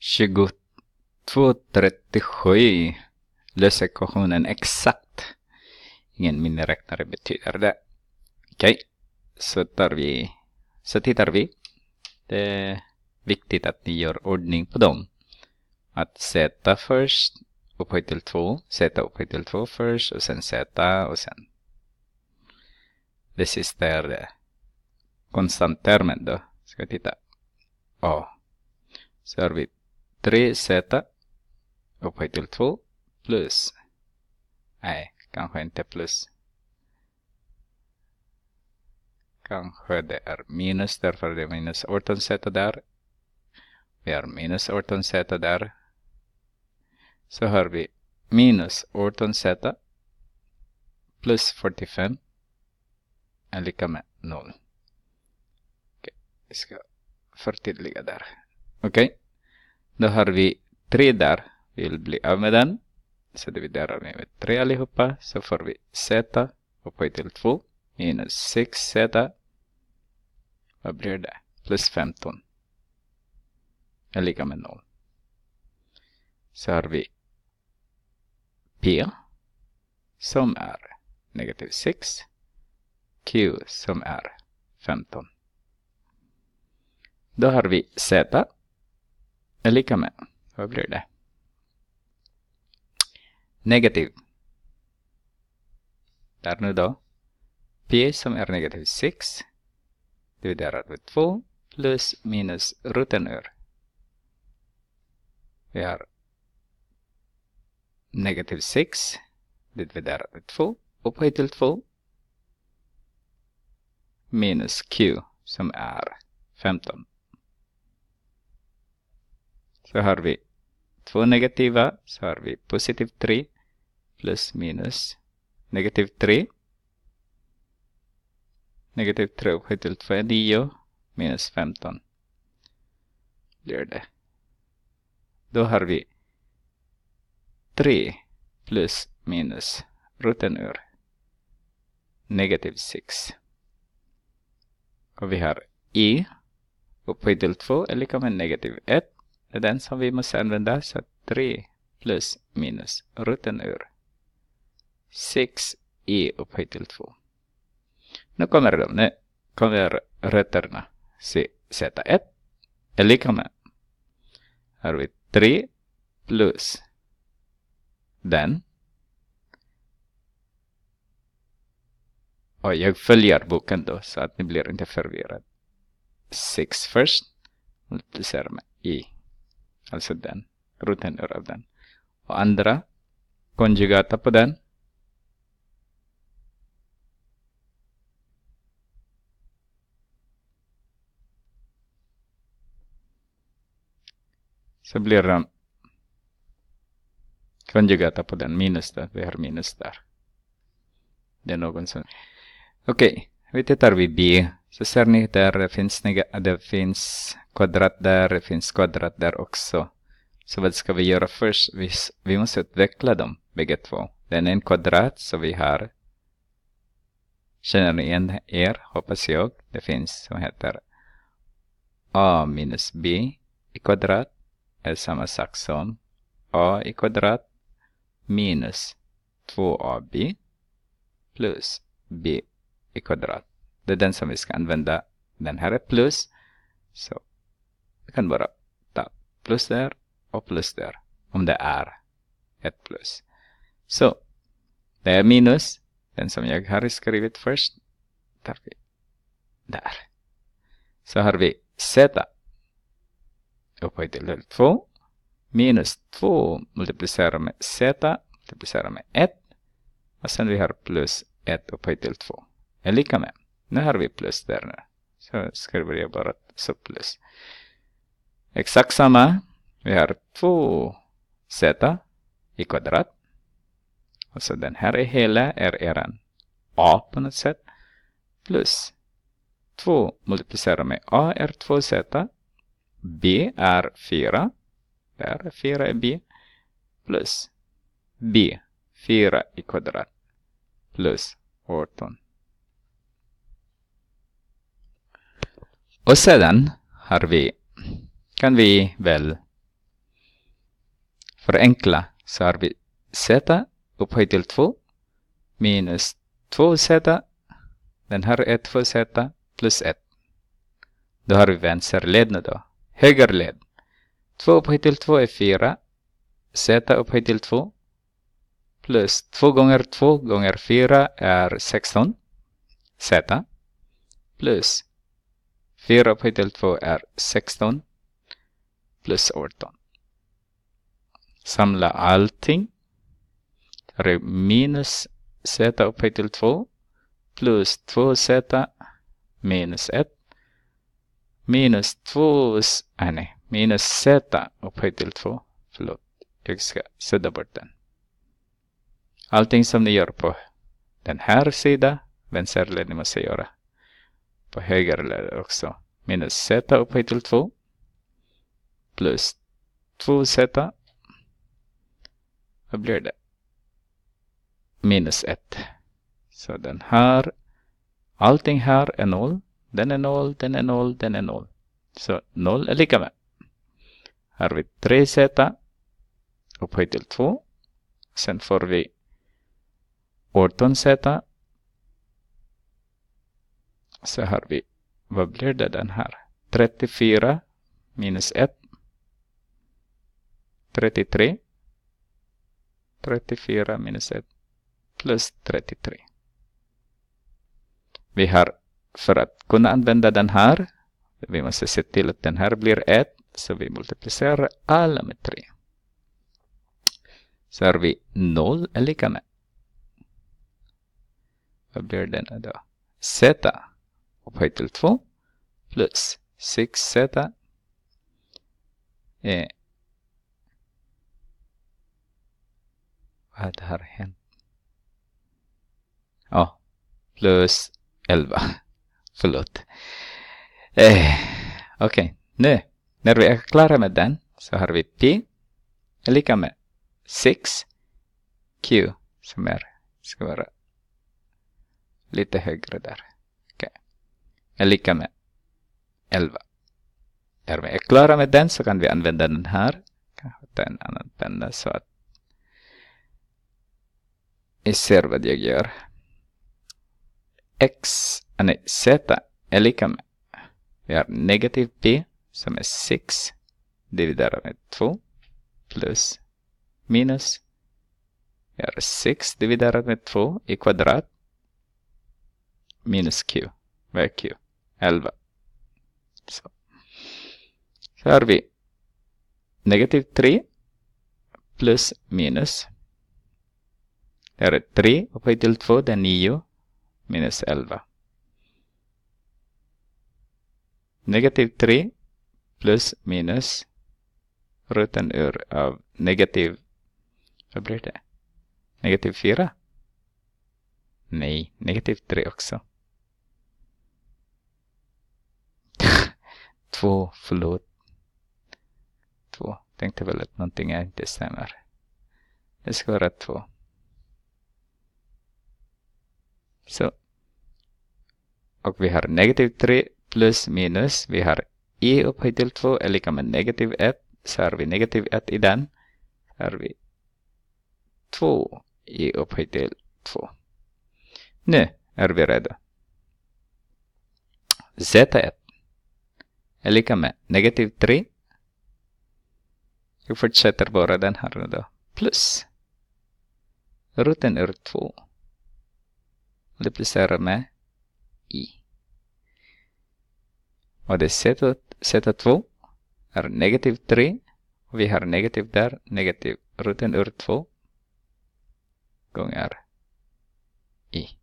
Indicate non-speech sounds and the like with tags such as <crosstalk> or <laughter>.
22.37. löser ekvationen exakt. Ingen miniräknare betyder det. Okej, okay. så tar vi, så tittar vi. Det är viktigt att ni gör ordning på dem. Att sätta först, upphöjt till 2, sätta upphöjt till 2 först och sen sätta och sen. Det sista är det. konstanttermen då. Ska vi titta. A. Så har vi 3z upphöjt till 2 plus, nej, kanske inte plus. Kanske det är minus, därför det är minus 18z där. Vi har minus 18z där. Så har vi minus 18z plus 45 är lika med 0. Okej, okay. vi ska förtydliga där. Okej. Okay. Nu har vi tre där. Vi vill bli av med den. Så dividerar vi med tre allihopa. Så får vi z upphöjt till 2 minus 6z. Vad blir det? Plus 15. Är lika med 0. Så har vi p som är negativ 6. q som är 15. Då har vi z är lika med, vad blir det? Negativ. Där nu då. P som är negativ 6 dividerat med 2 plus minus roten ur. Vi har negativ 6 dividerat med 2 upphöjt till 2 minus q som är 15. Så har vi två negativa, så har vi positiv 3 plus minus negativ 3. Negativ 3 upphöjt till 2 är 9 minus 15. Blir det. Då har vi 3 plus minus roten ur negativ 6. Och vi har i upphöjt till 2 är lika med negativ 1 det är den som vi måste använda, så 3 plus minus rutten ur 6i upphöjt till 2. Nu kommer de, nu kommer rötterna. z1 är lika med, här har vi 3 plus den. Och jag följer boken då så att ni blir inte förvirrade. 6 först multiplicerar med i alltså den, roten ur av den. Och andra konjugata på den. Så blir de konjugata på den, minus där, vi har minus där. Det är någon som... Okej, okay. vi tittar vid B. Så ser ni, där finns, det finns kvadrat där, det finns kvadrat där också. Så vad ska vi göra först? Vi, vi måste utveckla dem bägge två. Den är en kvadrat, så vi har... Känner ni igen er, hoppas jag. Det finns som heter a minus b i kvadrat är samma sak som a i kvadrat minus 2ab plus b i kvadrat. Det är den som vi ska använda. Den här är plus. Så vi kan bara ta plus där och plus där om det är ett plus. Så det är minus, den som jag har skrivit först. Tar vi där. Så har vi z upphöjt till 2 minus 2 multiplicerar med z multiplicerar med 1 och sen vi har plus 1 upphöjt till 2 är lika med nu har vi plus där nu. Så skriver jag bara så plus. Exakt samma. Vi har 2 z i kvadrat. Och så den här är hela är eran a på något sätt. Plus 2 multiplicerar med a är 2z. b är 4. Där är 4 är b. Plus b 4 i kvadrat. Plus 18. Och sedan har vi, kan vi väl förenkla så har vi z upphöjt till 2 minus 2z. Den här är 2z plus 1. Då har vi vänsterled nu då. Högerled. 2 upphöjt till 2 är 4. z upphöjt till 2 plus 2 gånger 2 gånger 4 är 16 z plus 4 upphöjt till 2 är 16 plus 18. Samla allting. Här är minus z upphöjt till 2 plus 2z minus 1 minus 2, ah, nej, minus z upphöjt till 2. Förlåt, jag ska sudda bort den. Allting som ni gör på den här sidan, vänsterled ni måste göra på höger högerledet också. Minus z upphöjt till 2. Plus 2z. Vad blir det? Minus 1. Så den här, allting här är 0. Den är 0, den är 0, den är 0. Så 0 är lika med. Här har vi 3z upphöjt till 2. Sen får vi 18z så har vi, vad blir det den här? 34 minus 1. 33. 34 minus 1 plus 33. Vi har, för att kunna använda den här, vi måste se till att den här blir 1, så vi multiplicerar alla med 3. Så har vi 0 är lika med. Vad blir den då? Zeta upphöjt till 2 plus 6z är... Eh, vad har hänt? Ja, plus 11. <laughs> Förlåt. Eh, Okej, okay. nu när vi är klara med den så har vi pi är lika med 6 Q som är, ska vara lite högre där är lika med 11. Är vi klara med den så kan vi använda den här. Kanske ta en annan penna så att ni ser vad jag gör. X, äh, nej, Z är lika med. Vi har negativ P som är 6 dividerat med 2 plus minus. Vi har 6 dividerat med 2 i kvadrat minus Q. Vad är Q? 11. Så. Så här har vi negativ 3 plus minus. Det är 3 upphöjt till 2, det är 9 minus 11. Negativ 3 plus minus ruten ur av negativ, vad blir det? Negativ 4? Nej, negativ 3 också. Två, förlåt. Två. Tänkte väl att någonting inte stämmer. Det ska vara två. Så. Och vi har negativ 3 plus minus. Vi har i upphöjt till 2 är lika med negativ 1. Så har vi negativ 1 i den. Så har vi 2 i upphöjt till 2. Nu är vi redo. Z1 är lika med negativ 3. Vi fortsätter bara den här då. Plus roten ur 2. Det placerar med i. Och det zeta, zeta 2 är negativ 3. Och vi har negativ där, negativ roten ur 2 gånger i.